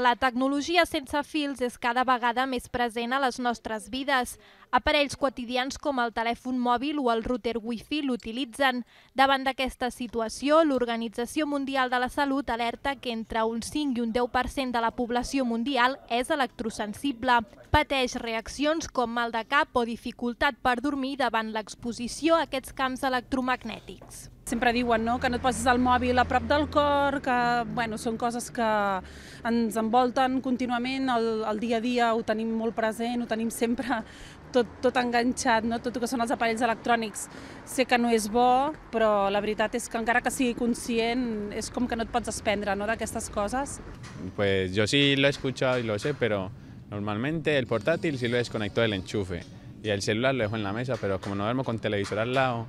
La tecnologia sense fils és cada vegada més present a les nostres vides. Aparells quotidians com el telèfon mòbil o el router wifi l'utilitzen. Davant d'aquesta situació, l'Organització Mundial de la Salut alerta que entre un 5 i un 10% de la població mundial és electrosensible. Pateix reaccions com mal de cap o dificultat per dormir davant l'exposició a aquests camps electromagnètics. Sempre diuen no? que no et posis el mòbil a prop del cor, que bueno, són coses que ens envolten contínuament, el, el dia a dia ho tenim molt present, ho tenim sempre tot, tot enganxat, no? tot el que són els aparells electrònics. Sé que no és bo, però la veritat és que encara que sigui conscient, és com que no et pots desprendre no? d'aquestes coses. Pues yo sí lo he escuchado y lo sé, pero normalmente el portátil sí lo desconecto del enchufe y el celular lo dejo en la mesa, pero como no duermo con televisor al lado,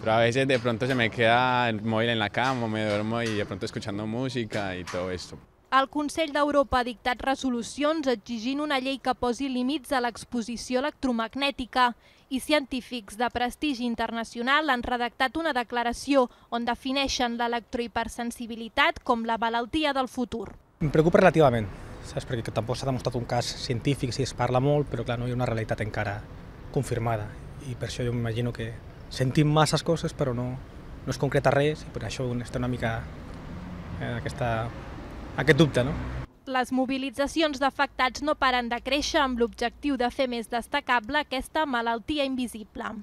Pero a veces de pronto se me queda el móvil en la cama, me duermo y de pronto escuchando música y todo esto. El Consell d'Europa ha dictat resolucions exigint una llei que posi límits a l'exposició electromagnètica i científics de prestigi internacional han redactat una declaració on defineixen l'electrohipersensibilitat com la malaltia del futur. Em preocupa relativament, saps? perquè tampoc s'ha demostrat un cas científic, si es parla molt, però clar, no hi ha una realitat encara confirmada i per això jo m'imagino que sentim masses coses però no, no es concreta res i per això està una mica eh, aquesta, aquest dubte. No? Les mobilitzacions d'afectats no paren de créixer amb l'objectiu de fer més destacable aquesta malaltia invisible.